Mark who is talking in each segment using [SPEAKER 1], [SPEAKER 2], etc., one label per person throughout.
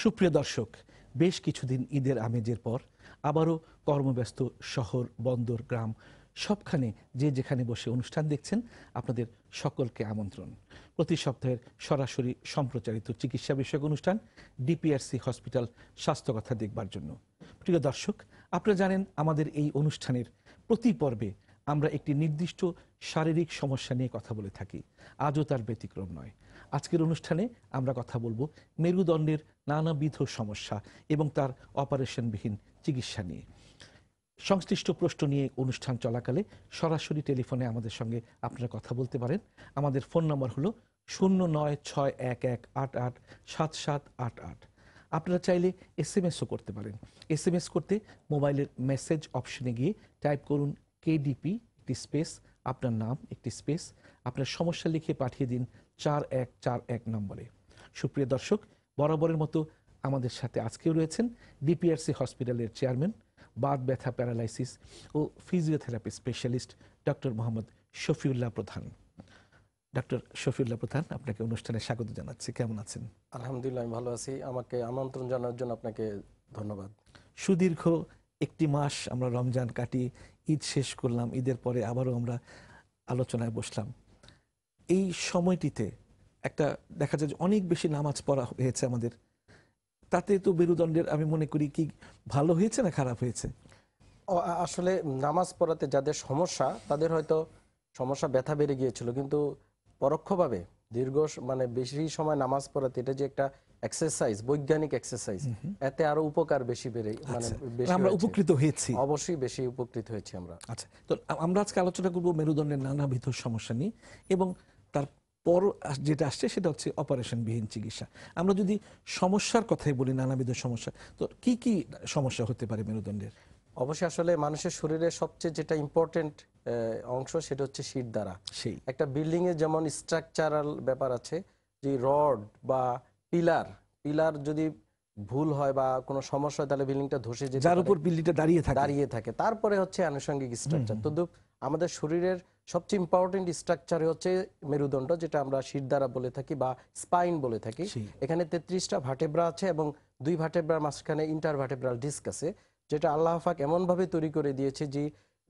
[SPEAKER 1] সুপ্রিয় দর্শক বেশ কিছুদিন ঈদের আমেজের পর আবারও কর্মব্যস্ত শহর বন্দর গ্রাম সবখানে যে যেখানে বসে অনুষ্ঠান দেখছেন আপনাদের সকলকে আমন্ত্রণ প্রতি সপ্তাহের সরাসরি সম্প্রচারিত চিকিৎসা বিষয়ক অনুষ্ঠান ডিপিআরসি হসপিটাল স্বাস্থ্যকথা দেখবার জন্য প্রিয় দর্শক আপনারা জানেন আমাদের এই অনুষ্ঠানের প্রতি পর্বে আমরা একটি নির্দিষ্ট শারীরিক সমস্যা নিয়ে কথা বলে থাকি আজও তার ব্যতিক্রম নয় আজকের অনুষ্ঠানে আমরা কথা বলবো মেরুদণ্ডের নানাবিধ সমস্যা এবং তার অপারেশনবিহীন চিকিৎসা নিয়ে সংশ্লিষ্ট প্রশ্ন নিয়ে অনুষ্ঠান চলাকালে সরাসরি টেলিফোনে আমাদের সঙ্গে আপনারা কথা বলতে পারেন আমাদের ফোন নম্বর হলো শূন্য নয় ছয় এক এক আট আট সাত সাত আট আট আপনারা চাইলে এস এম এসও করতে পারেন এস এম এস করতে মোবাইলের মেসেজ অপশনে গিয়ে টাইপ করুন কেডিপি একটি স্পেস আপনার নাম একটি স্পেস আপনার সমস্যা লিখে পাঠিয়ে দিন চার এক চার এক নম্বরে সুপ্রিয় দর্শক বরাবরের মতো আমাদের সাথে আজকেও রয়েছেন ডিপিআরসি হসপিটালের চেয়ারম্যান বাদ ব্যথা প্যারালাইসিস ও physiotherapy specialist doctor Mohammad Shafiullah Pradhan doctor Shafiullah প্রধান আপনাকে অনুষ্ঠানে স্বাগত জানাচ্ছি কেমন আছেন
[SPEAKER 2] আলহামদুলিল্লাহ আমি ভালো আছি আমাকে আমন্ত্রণ জানানোর জন্য আপনাকে ধন্যবাদ
[SPEAKER 1] সুদীর্ঘ একটি মাস আমরা রমজান কাটি ঈদ শেষ করলাম ঈদের পরে আবারও আমরা আলোচনায় বসলাম এই সময়টিতে একটা দেখা যায় যে অনেক বেশি নামাজ পড়া হয়েছে আমাদের তাতে তো মেরুদণ্ডের আমি মনে করি কি ভালো হয়েছে না খারাপ হয়েছে
[SPEAKER 2] আসলে নামাজ পড়াতে যাদের সমস্যা তাদের হয়তো সমস্যা ব্যথা বেড়ে গিয়েছিল কিন্তু পরোক্ষভাবে দীর্ঘ মানে বেশি সময় নামাজ পড়াতে এটা যে একটা এক্সারসাইজ বৈজ্ঞানিক এক্সারসাইজ এতে আরো উপকার বেশি বেড়ে মানে আচ্ছা, আমরা উপকৃত
[SPEAKER 1] হয়েছি অবশ্যই বেশি উপকৃত হয়েছি আমরা আচ্ছা তো আমরা আজকে আলোচনা করব মেরুদণ্ডের নানাবিধ সমস্যা নিয়ে এবং তার পর যেটা আসছে সেটা হচ্ছে অপারেশনবিহীন চিকিৎসা আমরা যদি সমস্যার কথাই বলি নানাবিধ সমস্যা তো কি কি সমস্যা হতে পারে মেরুদণ্ডের
[SPEAKER 2] অবশ্যই আসলে মানুষের শরীরে সবচেয়ে যেটা ইম্পর্টেন্ট অংশ সেটা হচ্ছে শীত দ্বারা সেই একটা বিল্ডিং এর যেমন স্ট্রাকচারাল ব্যাপার আছে যে রড বা পিলার পিলার যদি ভুল হয় বা কোনো সমস্যা হয় তাহলে বিল্ডিংটা ধসে যায় যার উপর বিল্ডিংটা দাঁড়িয়ে থাকে দাঁড়িয়ে থাকে তারপরে হচ্ছে আনুষঙ্গিক স্ট্রাকচার তো আমাদের শরীরের সবচেয়ে ইম্পর্টেন্ট স্ট্রাকচার হচ্ছে মেরুদণ্ড যেটা আমরা শির দ্বারা বলে থাকি বা স্পাইন বলে থাকি এখানে তেত্রিশটা ভাটেব্রা আছে এবং দুই ভাটেব্রার মাঝখানে ভাটেব্রাল ডিস্ক আছে যেটা আল্লাহ পাক এমনভাবে তৈরি করে দিয়েছে যে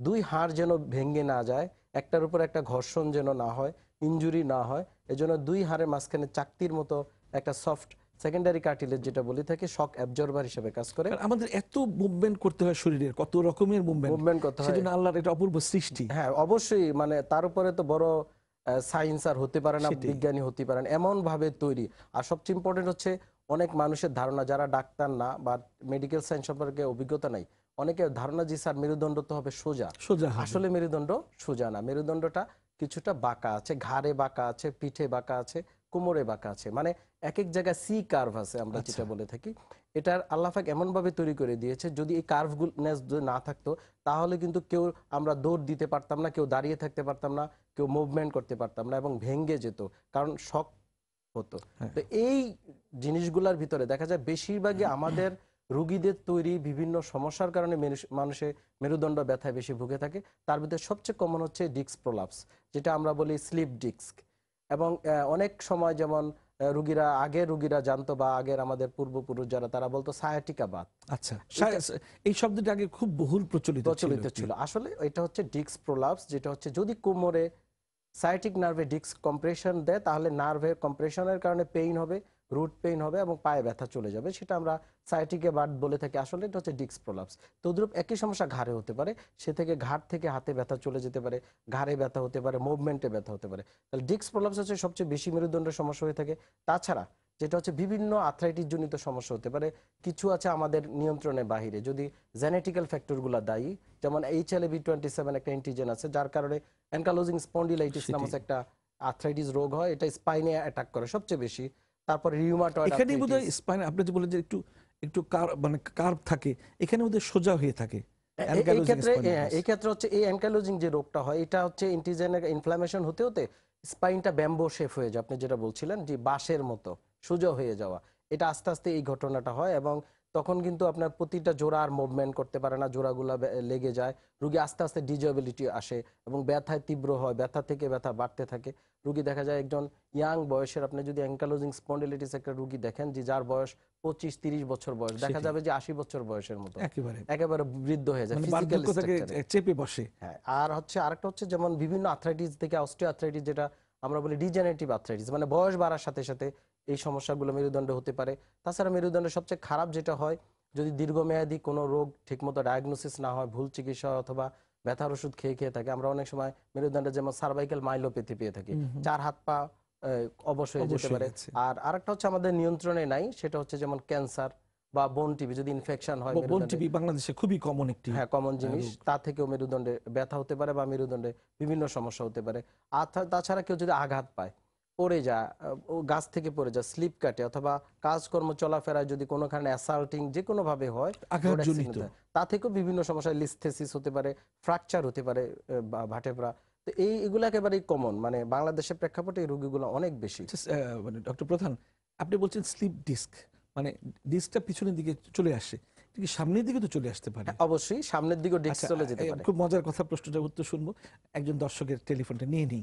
[SPEAKER 2] দুই হাড় যেন ভেঙে না যায় একটার উপর একটা ঘর্ষণ যেন না হয় ইঞ্জুরি না হয় এজন্য দুই হাড়ের মাঝখানে চাকতির মতো একটা সফট সেকেন্ডারি কার্টিলেজ যেটা বলি থাকে শক অ্যাবজর্বার হিসেবে কাজ করে
[SPEAKER 1] আমাদের এত মুভমেন্ট করতে হয় শরীরের কত রকমের মুভমেন্ট মুভমেন্ট করতে হয় সেজন্য আল্লাহর এটা অপূর্ব সৃষ্টি হ্যাঁ অবশ্যই মানে তার উপরে তো
[SPEAKER 2] বড় সায়েন্স আর হতে পারে না বিজ্ঞানী হতে পারেন এমন ভাবে তৈরি আর সবচেয়ে ইম্পর্টেন্ট হচ্ছে অনেক মানুষের ধারণা যারা ডাক্তার না বা মেডিকেল সায়েন্স সম্পর্কে অভিজ্ঞতা নাই অনেকে ধারণা যে স্যার মেরুদণ্ড তো হবে সোজা সোজা আসলে মেরুদণ্ড সোজা না মেরুদণ্ডটা কিছুটা বাঁকা আছে ঘাড়ে বাঁকা আছে পিঠে বাঁকা আছে কোমরে বাঁকা আছে মানে এক এক জায়গায় সি কার্ভ আছে আমরা আচ্ছা। যেটা বলে থাকি এটার আল্লাহাক এমনভাবে তৈরি করে দিয়েছে যদি এই কার্ভগুলনেস না থাকতো তাহলে কিন্তু কেউ আমরা দৌড় দিতে পারতাম না কেউ দাঁড়িয়ে থাকতে পারতাম না কেউ মুভমেন্ট করতে পারতাম না এবং ভেঙ্গে যেত কারণ শখ হতো হ্যাঁ। তো এই জিনিসগুলোর ভিতরে দেখা যায় বেশিরভাগই হ্যাঁ। আমাদের রুগীদের তৈরি বিভিন্ন সমস্যার কারণে মানুষে মেরুদণ্ড ব্যথায় বেশি ভুগে থাকে তার ভিতরে সবচেয়ে কমন হচ্ছে ডিস্ক প্রলাপস যেটা আমরা বলি স্লিপ ডিস্ক এবং অনেক সময় যেমন রুগীরা আগের রুগীরা জানতো বা আগের আমাদের পূর্বপুরুষ যারা তারা বলতো সায়াটিকা
[SPEAKER 1] আচ্ছা এই শব্দটি আগে খুব বহুল প্রচলিত প্রচলিত ছিল
[SPEAKER 2] আসলে এটা হচ্ছে ডিক্স প্রোলাপস যেটা হচ্ছে যদি কোমরে সায়াটিক নার্ভে ডিক্স কম্প্রেশন দেয় তাহলে নার্ভের কম্প্রেশনের কারণে পেইন হবে রুট পেইন হবে এবং পায়ে ব্যথা চলে যাবে সেটা আমরা সাইটিকে বার্ড বলে থাকি আসলে এটা হচ্ছে ডিক্স প্রলাপস তদ্রুপ একই সমস্যা ঘাড়ে হতে পারে সে থেকে ঘাড় থেকে হাতে ব্যথা চলে যেতে পারে ঘাড়ে ব্যথা হতে পারে মুভমেন্টে ব্যথা হতে পারে তাহলে ডিক্স প্রলাপস হচ্ছে সবচেয়ে বেশি মেরুদণ্ডের সমস্যা হয়ে থাকে তাছাড়া যেটা হচ্ছে বিভিন্ন আর্থ্রাইটিস জনিত সমস্যা হতে পারে কিছু আছে আমাদের নিয়ন্ত্রণের বাহিরে যদি জেনেটিক্যাল ফ্যাক্টরগুলো দায়ী যেমন H L V twenty seven একটা অ্যান্টিজেন আছে যার কারণে অ্যানকালোজিং স্পন্ডিলাইটিস নামক একটা আর্থ্রাইটিস রোগ হয় এটা স্পাইনে অ্যাটাক করে সবচেয়ে বেশি তারপর রিউমাটয়েড এখানে হয়
[SPEAKER 1] স্পাইন আপনি যে বলেন যে একটু একটু কার মানে কার্ভ থাকে এখানে বোধহয় সোজা হয়ে থাকে এই
[SPEAKER 2] ক্ষেত্রে হচ্ছে এই যে রোগটা হয় এটা হচ্ছে হতে হতে স্পাইনটা ব্যাম্বো শেপ হয়ে যায় আপনি যেটা বলছিলেন যে বাঁশের মতো সোজা হয়ে যাওয়া এটা আস্তে আস্তে এই ঘটনাটা হয় এবং তখন কিন্তু আপনার প্রতিটা জোড়া আর মুভমেন্ট করতে পারে না জোড়াগুলা লেগে যায় রুগী আস্তে আস্তে ডিজেবিলিটি আসে এবং ব্যথায় তীব্র হয় ব্যথা থেকে ব্যথা বাড়তে থাকে রুগী দেখা যায় একজন ইয়াং বয়সের আপনি যদি অ্যাঙ্কালোজিং স্পন্ডিলাইটিস একটা রুগী দেখেন যে যার বয়স পঁচিশ তিরিশ বছর বয়স দেখা যাবে যে আশি বছর বয়সের মতো একেবারে বৃদ্ধ হয়ে যায় মানে
[SPEAKER 1] চেপে বসে হ্যাঁ,
[SPEAKER 2] আর হচ্ছে আরেকটা হচ্ছে যেমন বিভিন্ন আর্থ্রাইটিস থেকে অস্ট্রিয় আর্থ্রাইটিস যেটা আমরা বলি ডিজেনারেটিভ আর্থ্রাইটিস মানে বয়স বাড়ার সাথে সাথে এই সমস্যাগুলো মেরুদণ্ড হতে পারে তাছাড়া মেরুদণ্ডের সবচেয়ে খারাপ যেটা হয় যদি দীর্ঘমেয়াদী কোনো রোগ ঠিকমতো ডায়াগনোসিস না হয় ভুল চিকিৎসা অথবা ব্যথার ওষুধ খেয়ে খেয়ে থাকে আমরা অনেক সময় মেরুদণ্ডে যেমন সার্ভাইকেল মাইলোপ্যাথি পেয়ে থাকি চার হাত পা অবশ হয়ে যেতে পারে আর আরেকটা হচ্ছে আমাদের নিয়ন্ত্রণে নাই সেটা হচ্ছে যেমন ক্যান্সার বা বোন টিভি যদি ইনফেকশন হয় বোন টিভি
[SPEAKER 1] বাংলাদেশে খুবই কমন একটি হ্যাঁ কমন জিনিস
[SPEAKER 2] তা থেকেও মেরুদণ্ডে ব্যথা হতে পারে বা মেরুদণ্ডে বিভিন্ন সমস্যা হতে পারে আর তাছাড়া কেউ যদি আঘাত পায় পড়ে যা গাছ থেকে পড়ে যা স্লিপ কাটে অথবা কাজকর্ম চলাফেরায় যদি কোনো কারণে অ্যাসাল্টিং যে কোনোভাবে হয় তা থেকেও বিভিন্ন সমস্যা লিস্থেসিস হতে পারে ফ্র্যাকচার হতে পারে ভাটেপড়া তো এই এগুলো একেবারেই কমন
[SPEAKER 1] মানে বাংলাদেশের প্রেক্ষাপটে এই রোগীগুলো অনেক বেশি মানে ডক্টর প্রধান আপনি বলছেন স্লিপ ডিস্ক মানে ডিস্কটা পিছনের দিকে চলে আসে সামনের দিকে তো চলে আসতে পারে হ্যাঁ, অবশ্যই সামনের দিকে ডিস্ক আচ্ছা, চলে যেতে পারে খুব মজার কথা প্রশ্নটা উত্তর শুনবো একজন দর্শকের টেলিফোনটা নিয়ে নিই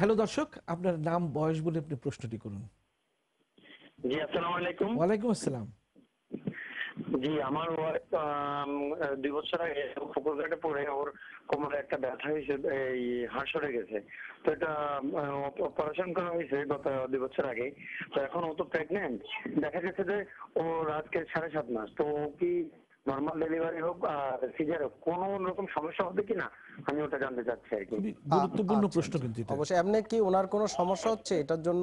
[SPEAKER 1] হ্যালো দর্শক আপনার নাম বয়স বলে আপনি প্রশ্নটি করুন জি আসসালামু আলাইকুম ওয়ালাইকুম আসসালাম
[SPEAKER 2] জি আমার দুই বছর আগে ফুকুরঘাটে পড়ে ওর কোমরে একটা ব্যথা হয়েছে এই হাঁসরে গেছে তো এটা অপারেশন করা হয়েছে গত দুই বছর আগে তো এখন ও তো প্রেগনেন্ট দেখা গেছে যে ও আজকে সাড়ে সাত মাস তো কি নর্মাল ডেলিভারি হোক আর সিজার হোক কোনো রকম সমস্যা হবে কিনা আমি ওটা জানতে চাচ্ছি আর কি
[SPEAKER 1] গুরুত্বপূর্ণ আচ্ছা, আচ্ছা। প্রশ্ন
[SPEAKER 2] কিন্তু অবশ্যই এমনি কি ওনার কোনো সমস্যা হচ্ছে এটার জন্য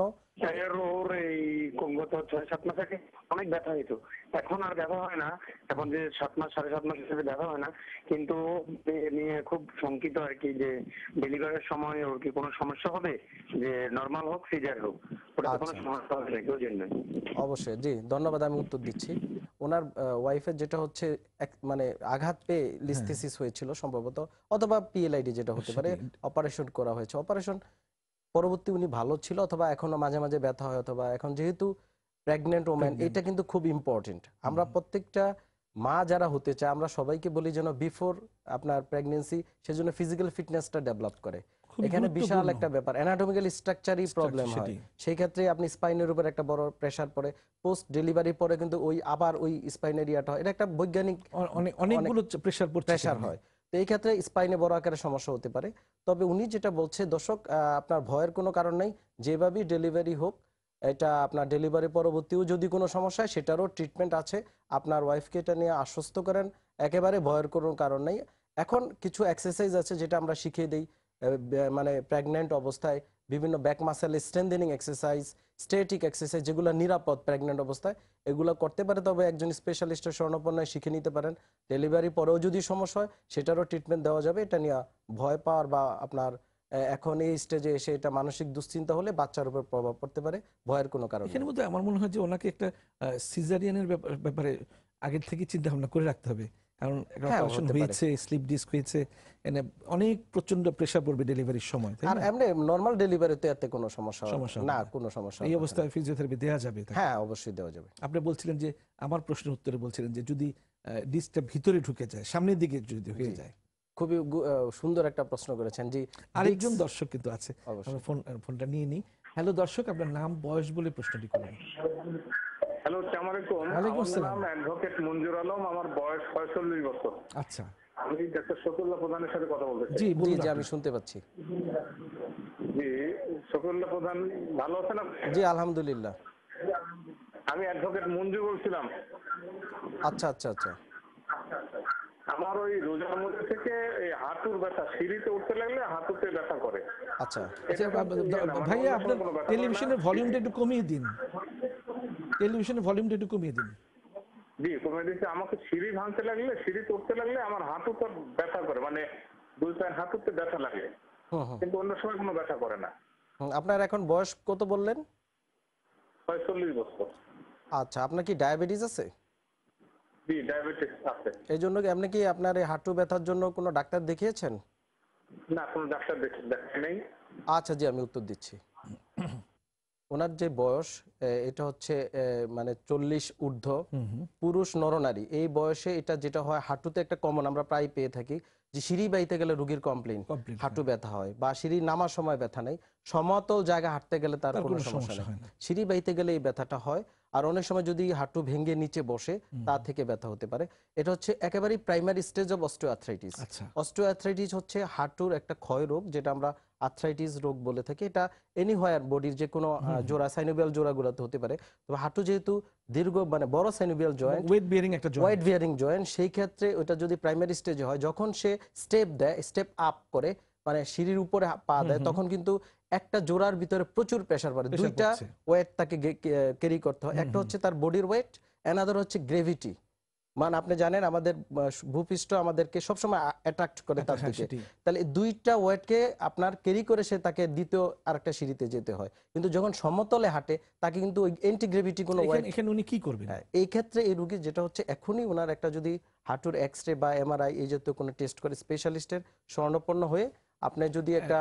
[SPEAKER 1] ওর এই ছয় সাত মাস আগে অনেক ব্যথা হইতো এখন আর ব্যথা হয় না এখন যে সাত মাস সাড়ে সাত মাস হিসেবে
[SPEAKER 2] ব্যথা হয় না কিন্তু নিয়ে খুব শঙ্কিত আর কি যে ডেলিভারের সময় ওর কি কোনো সমস্যা হবে যে নর্মাল হোক সিজার হোক ওটা কোনো আচ্ছা। সমস্যা হবে না কেউ অবশ্যই জি ধন্যবাদ আমি উত্তর দিচ্ছি ওনার ওয়াইফের যেটা হচ্ছে মানে আঘাত পেয়ে লিস্থেসিস হ্যাঁ। হয়েছিল সম্ভবত অথবা পিএলআইডি যেটা হতে পারে অপারেশন করা হয়েছে অপারেশন পরবর্তী উনি ভালো ছিল অথবা এখনো মাঝে মাঝে ব্যথা হয় অথবা এখন যেহেতু প্রেগনেন্ট ওম্যান এটা কিন্তু খুব ইম্পর্টেন্ট আমরা প্রত্যেকটা মা যারা হতে চায় আমরা সবাইকে বলি যেন বিফোর আপনার প্রেগনেন্সি সেজন্য ফিজিক্যাল ফিটনেসটা ডেভেলপ করে এখানে বিশাল একটা ব্যাপার অ্যানাটমিক্যাল স্ট্রাকচারই প্রবলেম হয় সেই ক্ষেত্রে আপনি স্পাইনের উপর একটা বড় প্রেশার পড়ে পোস্ট ডেলিভারি পরে কিন্তু ওই আবার ওই স্পাইনেরিয়াটা হয় এটা একটা বৈজ্ঞানিক অনেকগুলো প্রেসার প্রেশার হয় তো এই ক্ষেত্রে স্পাইনে বড় আকারে সমস্যা হতে পারে তবে উনি যেটা বলছে দর্শক আপনার ভয়ের কোনো কারণ নেই যেভাবেই ডেলিভারি হোক এটা আপনার ডেলিভারি পরবর্তীও যদি কোনো সমস্যা হয় সেটারও ট্রিটমেন্ট আছে আপনার ওয়াইফকে এটা নিয়ে আশ্বস্ত করেন একেবারে ভয়ের কোনো কারণ নেই এখন কিছু এক্সারসাইজ আছে যেটা আমরা শিখিয়ে দিই মানে প্রেগন্যান্ট অবস্থায় বিভিন্ন back muscle strengthening exercise static exercise যেগুলো নিরাপদ প্রেগনেন্ট অবস্থায় এগুলো করতে পারে তবে একজন স্পেশালিস্টের স্বর্ণপন্যায় শিখে নিতে পারেন ডেলিভারি পরেও যদি সমস্যা হয় সেটারও ট্রিটমেন্ট দেওয়া যাবে এটা নিয়ে ভয় পাওয়ার বা আপনার এখন এই স্টেজে এসে এটা মানসিক দুশ্চিন্তা হলে বাচ্চার উপর প্রভাব পড়তে পারে ভয়ের কোনো কারণ এখানে মধ্যে আমার মনে হয় যে ওনাকে
[SPEAKER 1] একটা সিজারিয়ানের ব্যাপারে আগের থেকে চিন্তা ভাবনা করে রাখতে হবে কারণ অপারেশন হ্যাঁ, হয়েছে স্লিপ ডিস্ক হয়েছে অনেক প্রচন্ড প্রেসার পড়বে ডেলিভারির সময় আর
[SPEAKER 2] এমনি নরমাল ডেলিভারিতে এতে কোনো সমস্যা না কোনো সমস্যা এই অবস্থায়
[SPEAKER 1] ফিজিওথেরাপি যাবে হ্যাঁ অবশ্যই দেওয়া যাবে আপনি বলছিলেন যে আমার প্রশ্নের উত্তরে বলছিলেন যে যদি ডিস্কটা ভিতরে ঢুকে যায় সামনের দিকে যদি হয়ে যায় খুবই সুন্দর একটা প্রশ্ন করেছেন জি আরেকজন দর্শক কিন্তু আছে ফোন ফোনটা নিয়ে নিই হ্যালো দর্শক আপনার নাম বয়স বলে প্রশ্নটি করলেন
[SPEAKER 2] হ্যালো অ্যাডভোকেট মঞ্জুর আলম আমার বয়স 45 বছর আচ্ছা
[SPEAKER 1] আমি শকুল্লাহ প্রধানের সাথে কথা বলতে চাই জি বলুন জি আমি শুনতে পাচ্ছি জি শকুল্লাহ প্রধান ভালো আছেন জি
[SPEAKER 2] আলহামদুলিল্লাহ আমি অ্যাডভোকেট মঞ্জু বলছিলাম আচ্ছা আচ্ছা আচ্ছা আমার ওই রোজার মধ্যে থেকে এই হাঁটুর ব্যথা সিঁড়িতে উঠতে লাগলে হাঁটুতে ব্যথা করে
[SPEAKER 1] আচ্ছা, আচ্ছা ভাইয়া ইয়ে মানে আপনার টেলিভিশনের ভলিউমটা একটু কমিয়ে দিন টেলিভিশনের ভলিউমটা একটু কমিয়ে দিন জি কমিয়ে দিয়েছে আমাকে সিঁড়ি ভাঙতে লাগলে সিঁড়ি চড়তে লাগলে আমার হাঁটুটা ব্যথা করে মানে দুই চার হাঁটুতে ব্যথা লাগে হ্যাঁ, হ্যাঁ। কিন্তু অন্য সময় কোনো ব্যথা করে না
[SPEAKER 2] আপনার এখন বয়স কত বললেন
[SPEAKER 1] পঁয়তাল্লিশ বছর
[SPEAKER 2] আচ্ছা আপনার কি ডায়াবেটিস আছে
[SPEAKER 1] জি ডায়াবেটিস আছে
[SPEAKER 2] এই জন্য আপনি কি আপনার এই হাঁটু ব্যথার জন্য কোনো ডাক্তার দেখিয়েছেন
[SPEAKER 1] না কোনো ডাক্তার দেখাই নাই
[SPEAKER 2] আচ্ছা জি আমি উত্তর দিচ্ছি ওনার যে বয়স এটা হচ্ছে মানে চল্লিশ ঊর্ধ্ব পুরুষ নরনারী এই বয়সে এটা যেটা হয় হাঁটুতে একটা কমন আমরা প্রায় পেয়ে থাকি যে সিঁড়ি বাইতে গেলে রুগীর কমপ্লেন হ্যাঁ। হাঁটু ব্যথা হয় বা সিঁড়ি নামার সময় ব্যথা নেই সমতল জায়গা হাঁটতে গেলে তার কোনো সমস্যা নেই সিঁড়ি বাইতে গেলে এই ব্যথাটা হয় আর অনেক সময় যদি হাঁটু ভেঙে নিচে বসে তা থেকে ব্যথা হতে পারে এটা হচ্ছে একেবারেই primary stage of osteoarthritis osteoarthritis হচ্ছে হাঁটুর একটা ক্ষয় রোগ যেটা আমরা আর্থ্রাইটিস রোগ বলে থাকে এটা এনিহোয়ার বডির যে কোনো জোড়া সাইনোবিয়াল জোড়াগুলোতে হতে পারে তবে হাঁটু যেহেতু দীর্ঘ মানে বড় সাইনোবিয়াল জয়েন্ট ওয়েট বিয়ারিং একটা জয়েন্ট ওয়েট বিয়ারিং জয়েন্ট সেই ক্ষেত্রে ওটা যদি প্রাইমারি স্টেজে হয় যখন সে স্টেপ দেয় স্টেপ আপ করে মানে সিঁড়ির উপরে পা দেয় তখন কিন্তু একটা জোড়ার ভিতরে প্রচুর প্রেশার পড়ে দুইটা ওয়েট তাকে ক্যারি করতে হয় একটা হচ্ছে তার বডির ওয়েট অ্যানাদার হচ্ছে গ্রেভিটি মান আপনি জানেন আমাদের ভূপৃষ্ঠ আমাদেরকে সবসময় অ্যাট্রাক্ট করে তার হ্যাঁ, দিকে তাহলে দুইটা ওয়েটকে আপনার ক্যারি করে সে তাকে দ্বিতীয় আরেকটা সিঁড়িতে যেতে হয় কিন্তু যখন সমতলে হাঁটে তাকে কিন্তু এন্টিগ্রেভিটি কোনো ওয়েট এখানে
[SPEAKER 1] উনি কি করবেন হ্যাঁ,
[SPEAKER 2] এই ক্ষেত্রে এই রুগী যেটা হচ্ছে এখনই ওনার একটা যদি হাঁটুর এক্স রে বা এমআরআই এই জাতীয় কোনো টেস্ট করে স্পেশালিস্টের স্বর্ণপন্ন হয়ে আপনি যদি একটা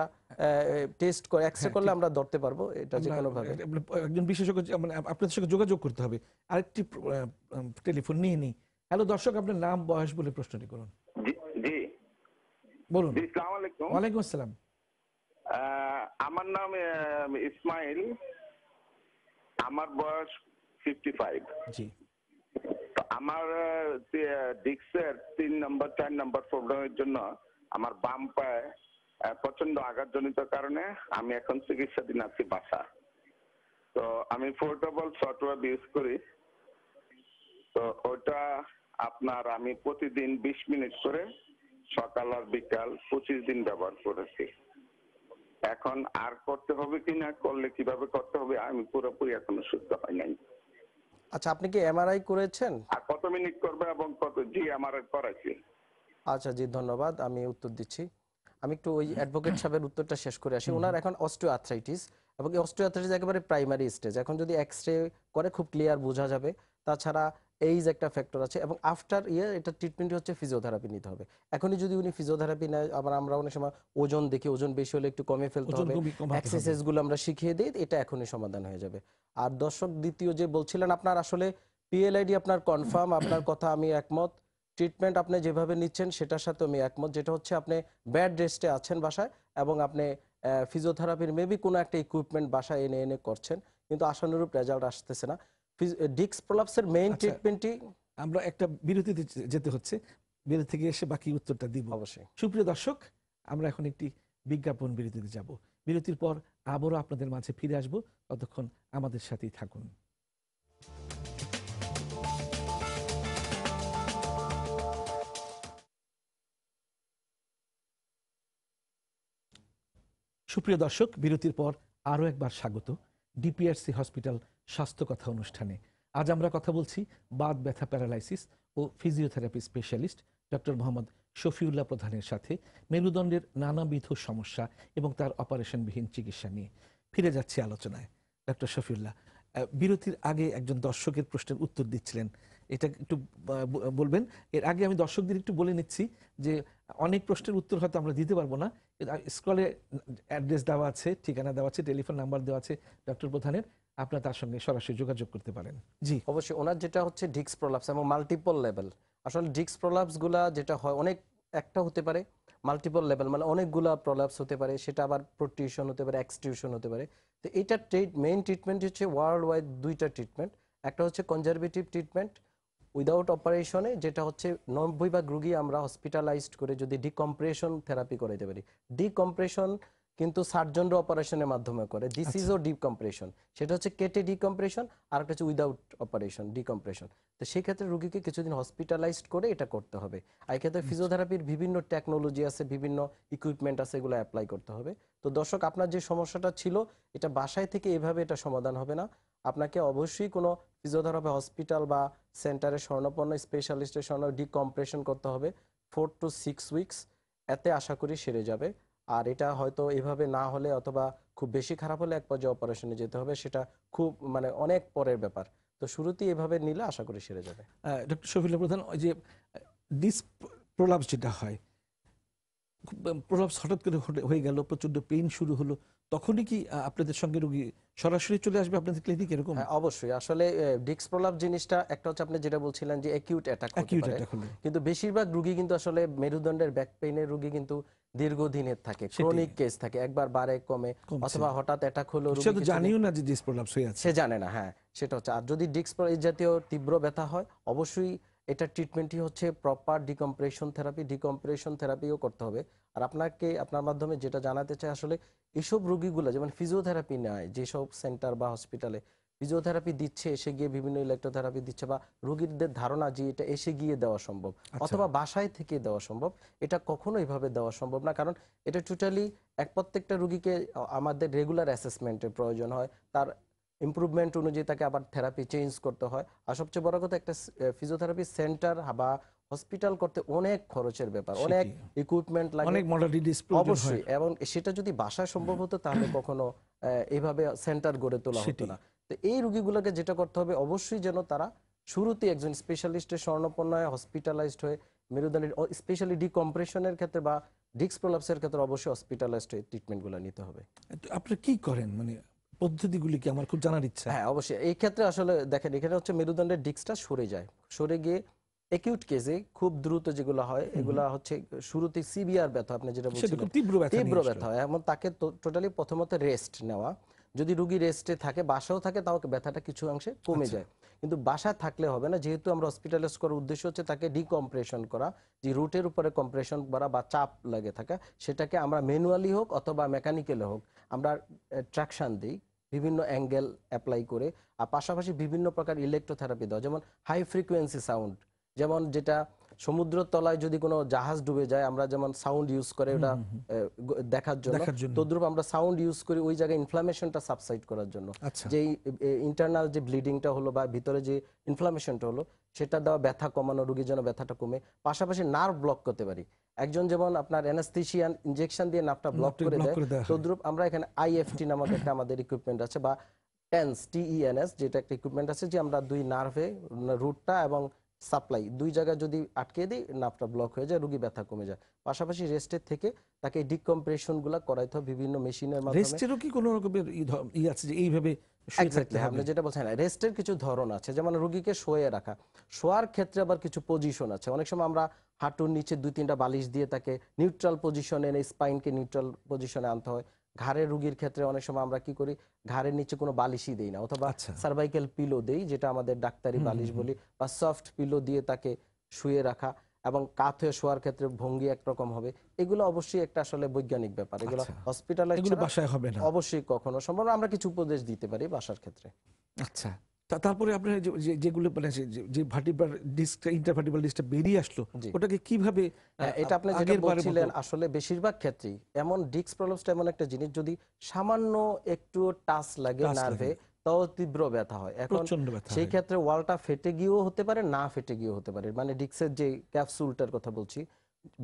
[SPEAKER 2] টেস্ট হ্যাঁ। করে এক্সরে করলে আমরা ধরতে পারবো এটা যে কোনো ভাবে
[SPEAKER 1] একজন বিশেষজ্ঞ মানে আপনাদের সঙ্গে যোগাযোগ করতে হবে আরেকটি টেলিফোন নিয়ে নিই হ্যালো দর্শক আপনার নাম বয়স বলে প্রশ্নটি করুন জি বলুন ওয়ালাইকুম আসসালাম আমার নাম ইসমাইল আমার বয়স জি আমার ডিক্সের তিন নম্বর চার নম্বর প্রবলেমের জন্য আমার বাম পায়ে প্রচন্ড আঘাতজনিত কারণে আমি এখন চিকিৎসাধীন আছি বাসা তো আমি পোর্টেবল সফটওয়্যার ইউজ করি তো ওটা আপনার আমি প্রতিদিন বিশ মিনিট করে সকাল আর বিকাল পঁচিশ দিন ব্যবহার করেছি এখন আর করতে হবে কি না করলে কিভাবে করতে হবে আমি পুরোপুরি এখনো সুস্থ হয় নাই
[SPEAKER 2] আচ্ছা আপনি কি এমআরআই করেছেন
[SPEAKER 1] আর কত মিনিট করবে এবং কত জি এমআরআই করাইছি
[SPEAKER 2] আচ্ছা জি ধন্যবাদ আমি উত্তর দিচ্ছি আমি একটু ওই অ্যাডভোকেট সাহেবের উত্তরটা শেষ করে আসি ওনার এখন অস্টিওআর্থ্রাইটিস এবং অস্টিওআর্থ্রাইটিস একেবারে প্রাইমারি স্টেজ এখন যদি এক্সরে করে খুব ক্লিয়ার বোঝা যাবে তাছাড়া এই যে একটা ফ্যাক্টর আছে এবং আফটার ইয়ার এটা ট্রিটমেন্ট হচ্ছে ফিজিওথেরাপি নিতে হবে এখনই যদি উনি ফিজিওথেরাপি নেয় আবার আমরা অনেক সময় ওজন দেখি ওজন বেশি হলে একটু কমে ফেলতে হবে এক্সারসাইজ গুলো আমরা শিখিয়ে দিই এটা এখনই সমাধান হয়ে যাবে আর দর্শক দ্বিতীয় যে বলছিলেন আপনার আসলে পিএলআইডি আপনার কনফার্ম আপনার কথা আমি একমত ট্রিটমেন্ট আপনি যেভাবে নিচ্ছেন সেটার সাথে আমি একমত যেটা হচ্ছে আপনি ব্যাড রেস্টে আছেন বাসায় এবং আপনি ফিজিওথেরাপির মেবি কোনো একটা ইকুইপমেন্ট বাসায় এনে এনে করছেন কিন্তু আশানুরূপ রেজাল্ট আসতেছে না
[SPEAKER 1] ডিক্স প্রলাপসের মেইন ট্রিটমেন্টই আচ্ছা, আমরা একটা বিরতিতে যেতে হচ্ছে বিরতি থেকে এসে বাকি উত্তরটা দিব অবশ্যই সুপ্রিয় দর্শক আমরা এখন একটি বিজ্ঞাপন বিরতিতে যাব বিরতির পর আবারও আপনাদের মাঝে ফিরে আসব ততক্ষণ আমাদের সাথেই থাকুন সুপ্রিয় দর্শক বিরতির পর আরও একবার স্বাগত ডিপিআরসি হসপিটাল স্বাস্থ্য কথা অনুষ্ঠানে আজ আমরা কথা বলছি বাদ ব্যথা প্যারালাইসিস ও physiotherapy specialist doctor Mohammad Shafiullah প্রধানের সাথে মেরুদণ্ডের নানাবিধ সমস্যা এবং তার অপারেশনবিহীন চিকিৎসা নিয়ে ফিরে যাচ্ছি আলোচনায় ডক্টর শফিউল্লাহ বিরতির আগে একজন দর্শকের প্রশ্নের উত্তর দিচ্ছিলেন এটা একটু বলবেন এর আগে আমি দর্শকদের একটু বলে নিচ্ছি যে অনেক প্রশ্নের উত্তর হয়তো আমরা দিতে পারবো না স্ক্রলে অ্যাড্রেস দেওয়া আছে ঠিকানা দেওয়া আছে টেলিফোন নাম্বার দেওয়া আছে ডক্টর প্রধানের আপনার তার সঙ্গে সরাসরি যোগাযোগ করতে পারেন
[SPEAKER 2] জি অবশ্যই ওনার যেটা হচ্ছে ডিক্স প্রলাপস এবং মাল্টিপল লেভেল আসলে ডিক্স প্রলাপসগুলা যেটা হয় অনেক একটা হতে পারে মাল্টিপল লেভেল মানে অনেকগুলা প্রলাপস হতে পারে সেটা আবার প্রোটিউশন হতে পারে এক্সটিউশন হতে পারে তো এইটার মেইন ট্রিটমেন্ট হচ্ছে ওয়ার্ল্ড ওয়াইড দুইটা ট্রিটমেন্ট একটা হচ্ছে কনজারভেটিভ ট্রিটমেন্ট উইদাউট অপারেশনে যেটা হচ্ছে নব্বই ভাগ রুগী আমরা হসপিটালাইজড করে যদি ডিকম্প্রেশন থেরাপি করাইতে পারি ডিকম্প্রেশন কিন্তু সার্জনরা অপারেশনের মাধ্যমে করে দিস ইজ ও ডিকম্প্রেশন সেটা হচ্ছে কেটে ডিকম্প্রেশন আর একটা হচ্ছে উইদাউট অপারেশন ডিকম্প্রেশন তো সেই ক্ষেত্রে রুগীকে কিছুদিন হসপিটালাইজড করে এটা করতে হবে আর ক্ষেত্রে ফিজিওথেরাপির আচ্ছা। বিভিন্ন টেকনোলজি আছে বিভিন্ন ইকুইপমেন্ট আছে এগুলো অ্যাপ্লাই করতে হবে তো দর্শক আপনার যে সমস্যাটা ছিল এটা বাসায় থেকে এভাবে এটা সমাধান হবে না আপনাকে অবশ্যই কোনো ফিজিওথেরাপি হসপিটাল বা সেন্টারে স্বর্ণপন্ন স্পেশালিস্টের স্বর্ণ ডিকম্প্রেশন করতে হবে ফোর টু সিক্স উইকস এতে আশা করি সেরে যাবে আর এটা হয়তো এভাবে না হলে অথবা খুব বেশি খারাপ হলে এক পর্যায়ে অপারেশনে যেতে হবে সেটা খুব মানে অনেক পরের ব্যাপার তো
[SPEAKER 1] শুরুতেই এভাবে নিলে আশা করি সেরে যাবে ডক্টর শফিল প্রধান ওই যে ডিস প্রলাপ যেটা হয় প্রলাপ হঠাৎ করে হয়ে গেল প্রচণ্ড পেইন শুরু হলো তখনই কি আপনাদের সঙ্গে রোগী সরাসরি চলে আসবে আপনাদের ক্লিনিক এরকম হ্যাঁ, অবশ্যই আসলে
[SPEAKER 2] ডিক্স প্রলাপ জিনিসটা একটা হচ্ছে আপনি যেটা বলছিলেন যে অ্যাকিউট অ্যাটাক হতে পারে কিন্তু বেশিরভাগ রোগী কিন্তু আসলে মেরুদণ্ডের ব্যাক পেইনের রোগী কিন্তু দীর্ঘদিনের থাকে ক্রনিক কেস থাকে একবার বারে কমে অথবা হঠাৎ অ্যাটাক হলো সে তো জানিও
[SPEAKER 1] না যে ডিক্স প্রলাপ
[SPEAKER 2] হয়ে আছে সে জানে না হ্যাঁ সেটা হচ্ছে আর যদি ডিক্স প্রলাপ এই জাতীয় তীব্র ব্যথা হয় অবশ্যই এটা ট্রিটমেন্টই হচ্ছে প্রপার ডিকম্প্রেশন থেরাপি ডিকম্প্রেশন থেরাপিও করতে হবে আর আপনাকে আপনার মাধ্যমে যেটা জানাতে চাই আসলে এসব রুগীগুলো যেমন ফিজিওথেরাপি নেয় যেসব সেন্টার বা হসপিটালে ফিজিওথেরাপি দিচ্ছে এসে গিয়ে বিভিন্ন ইলেকট্রোথেরাপি দিচ্ছে বা রোগীদের ধারণা যে এটা এসে গিয়ে দেওয়া সম্ভব আচ্ছা। অথবা বাসায় থেকে দেওয়া সম্ভব এটা কখনো এইভাবে দেওয়া সম্ভব না কারণ এটা টোটালি এক প্রত্যেকটা রুগীকে আমাদের রেগুলার অ্যাসেসমেন্টের প্রয়োজন হয় তার ইম্প্রুভমেন্ট অনুযায়ী তাকে আবার থেরাপি চেঞ্জ করতে হয় আর সবচেয়ে বড় কথা একটা ফিজিওথেরাপি সেন্টার বা হসপিটাল করতে অনেক খরচের ব্যাপার অনেক ইকুইপমেন্ট লাগে অবশ্যই এবং সেটা যদি বাসায় সম্ভব হতো তাহলে কখনো এইভাবে সেন্টার গড়ে তোলা হতো না তো এই রুগীগুলোকে যেটা করতে হবে অবশ্যই যেন তারা শুরুতে একজন স্পেশালিস্টের স্বর্ণপন্ন হসপিটালাইজড হয়ে মেরুদণ্ডের স্পেশালি ডিকম্প্রেশনের ক্ষেত্রে বা ডিস্ক প্রলাপসের ক্ষেত্রে অবশ্যই হসপিটালাইজড হয়ে ট্রিটমেন্টগুলো নিতে হবে
[SPEAKER 1] আপনি কি করেন মানে পদ্ধতিগুলি কি আমার খুব জানার ইচ্ছা হ্যাঁ অবশ্যই এই ক্ষেত্রে আসলে দেখেন এখানে
[SPEAKER 2] হচ্ছে মেরুদণ্ডের ডিস্কটা সরে যায় সরে গিয়ে একিউট কেসে খুব দ্রুত যেগুলো হয় এগুলো হচ্ছে শুরুতে সিবিআর ব্যথা আপনি যেটা বলছিলেন তীব্র ব্যথা হয় এমন তাকে টোটালি প্রথমত রেস্ট নেওয়া যদি রুগী রেস্টে থাকে বাসাও থাকে তাও ব্যথাটা কিছু অংশে কমে আচ্ছা। যায় কিন্তু বাসায় থাকলে হবে না যেহেতু আমরা হসপিটালাইজ করার উদ্দেশ্য হচ্ছে তাকে ডিকম্প্রেশন করা যে রুটের উপরে কম্প্রেশন করা বা চাপ লাগে থাকা সেটাকে আমরা ম্যানুয়ালি হোক অথবা মেকানিক্যালে হোক আমরা ট্র্যাকশান দিই বিভিন্ন অ্যাঙ্গেল অ্যাপ্লাই করে আর পাশাপাশি বিভিন্ন প্রকার ইলেকট্রোথেরাপি দেওয়া যেমন হাই ফ্রিকোয়েন্সি সাউন্ড যেমন যেটা সমুদ্র তলায় যদি কোনো জাহাজ ডুবে যায় আমরা যেমন সাউন্ড ইউজ করে ওটা দেখার জন্য তদ্রুপ আমরা সাউন্ড ইউজ করি ওই জায়গায় ইনফ্লামেশনটা সাবসাইড করার জন্য আচ্ছা। যে ইন্টারনাল যে ব্লিডিংটা হলো বা ভিতরে যে ইনফ্লামেশনটা হলো সেটা দেওয়া ব্যথা কমানো রুগীর জন্য ব্যথাটা কমে পাশাপাশি নার্ভ ব্লক করতে পারি একজন যেমন আপনার অ্যানাস্থিশিয়ান ইনজেকশন দিয়ে নার্ভটা ব্লক করে দেয় তদ্রুপ আমরা এখানে আইএফটি নামক একটা আমাদের ইকুইপমেন্ট আছে বা টেন্স টিইএনএস e যেটা একটা ইকুইপমেন্ট আছে যে আমরা দুই নার্ভে রুটটা এবং সাপ্লাই দুই জায়গায় যদি আটকে দিই নাপটা ব্লক হয়ে যায় রুগী ব্যথা কমে যায় পাশাপাশি রেস্টের থেকে তাকে গুলা করাইতে হবে বিভিন্ন মেশিনের মাধ্যমে রেস্টেরও কি রকমের ই আছে যে এইভাবে যেটা বলছেন রেস্টের কিছু ধরন আছে যেমন রুগীকে রাখা শোয়ার ক্ষেত্রে আবার কিছু পজিশন আছে অনেক সময় আমরা হাঁটুর নিচে দুই তিনটা বালিশ দিয়ে তাকে নিউট্রাল পজিশনে এনে স্পাইনকে নিউট্রাল পজিশনে আনতে হয় ঘাড়ের রুগীর ক্ষেত্রে অনেক সময় আমরা কি করি ঘাড়ের নিচে কোনো বালিশই দেই না অথবা সার্ভাইকেল আচ্ছা। পিলো দেই যেটা আমাদের ডাক্তারি বালিশ বলি বা সফট পিলো দিয়ে তাকে শুয়ে রাখা এবং কাথে হয়ে শোয়ার ক্ষেত্রে ভঙ্গি একরকম হবে এগুলো অবশ্যই একটা আসলে বৈজ্ঞানিক ব্যাপার এগুলো হসপিটালে আচ্ছা। বাসায় হবে না
[SPEAKER 1] অবশ্যই কখনো সম্ভব আমরা কিছু উপদেশ দিতে পারি বাসার ক্ষেত্রে আচ্ছা তারপরে আপনার যেগুলো মানে যে ভার্টিব্রাল ডিস্কটা ইন্টারভার্টিব্রাল ডিস্কটা বেরিয়ে আসলো ওটাকে কিভাবে হ্যাঁ, এটা আপনি যেটা বলছিলেন
[SPEAKER 2] আসলে বেশিরভাগ ক্ষেত্রেই
[SPEAKER 1] এমন ডিস্ক প্রবলেমসটা এমন একটা জিনিস যদি
[SPEAKER 2] সামান্য একটু টাচ লাগে নার্ভে তাও তীব্র ব্যথা হয় এখন সেই ক্ষেত্রে ওয়ালটা ফেটে গিয়েও হতে পারে না ফেটে গিয়েও হতে পারে মানে ডিস্কের যে ক্যাপসুলটার কথা বলছি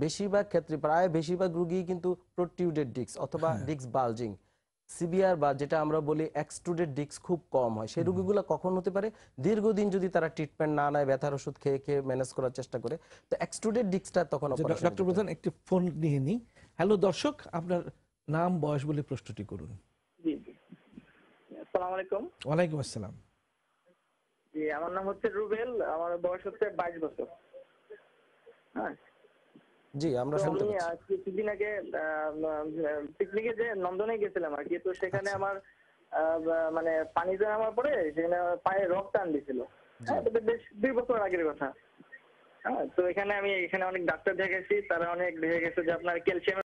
[SPEAKER 2] বেশিরভাগ ক্ষেত্রে প্রায় বেশিরভাগ রুগী কিন্তু প্রোটিউডেড ডিস্ক অথবা ডিস্ক হ্যাঁ। বালজিং সিবিআর বা যেটা আমরা বলি এক্সট্রুডেড ডিস্ক খুব কম হয় সেই রোগীগুলো কখন হতে পারে দীর্ঘদিন যদি তারা ট্রিটমেন্ট না নেয় ব্যথার ওষুধ খেয়ে খেয়ে ম্যানেজ করার চেষ্টা করে তো এক্সট্রুডেড ডিস্কটা তখন ডক্টর আচ্ছা,
[SPEAKER 1] প্রধান একটি ফোন নিয়ে নিই হ্যালো দর্শক আপনার নাম বয়স বলে প্রশ্নটি করুন ওয়ালাইকুম আসসালাম জি আমার নাম হচ্ছে রুবেল আমার বয়স হচ্ছে বাইশ বছর হ্যাঁ
[SPEAKER 2] জি আমরা শুনতে পাচ্ছি কিছুদিন আগে পিকনিকে যে নন্দনে গেছিলাম আর কি তো সেখানে আচ্ছা। আমার মানে পানি জমে আমার পরে সেখানে পায়ে রক্ত টান দিছিল
[SPEAKER 1] হ্যাঁ, বেশ দুই বছর আগের কথা হ্যাঁ, তো এখানে আমি এখানে অনেক ডাক্তার দেখেছি তারা অনেক দেখে গেছে যে আপনার ক্যালসিয়াম